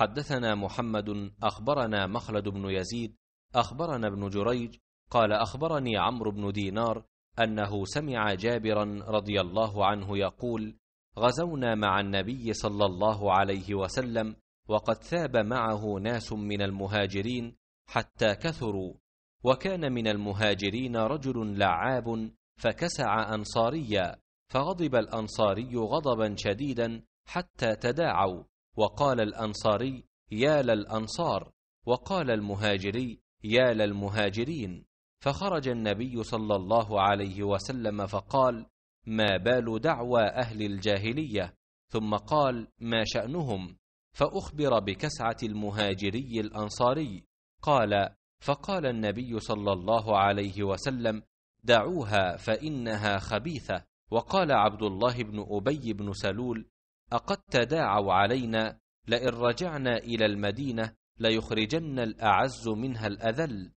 حدثنا محمد أخبرنا مخلد بن يزيد أخبرنا ابن جريج قال أخبرني عمرو بن دينار أنه سمع جابرا رضي الله عنه يقول غزونا مع النبي صلى الله عليه وسلم وقد ثاب معه ناس من المهاجرين حتى كثروا وكان من المهاجرين رجل لعاب فكسع أنصاريا فغضب الأنصاري غضبا شديدا حتى تداعوا وقال الأنصاري يا للأنصار وقال المهاجري يا للمهاجرين فخرج النبي صلى الله عليه وسلم فقال ما بال دعوى أهل الجاهلية ثم قال ما شأنهم فأخبر بكسعة المهاجري الأنصاري قال فقال النبي صلى الله عليه وسلم دعوها فإنها خبيثة وقال عبد الله بن أبي بن سلول أقد تداعوا علينا لئن رجعنا إلى المدينة ليخرجن الأعز منها الأذل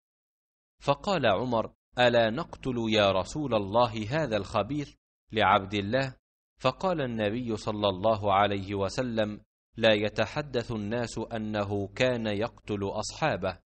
فقال عمر ألا نقتل يا رسول الله هذا الخبيث لعبد الله فقال النبي صلى الله عليه وسلم لا يتحدث الناس أنه كان يقتل أصحابه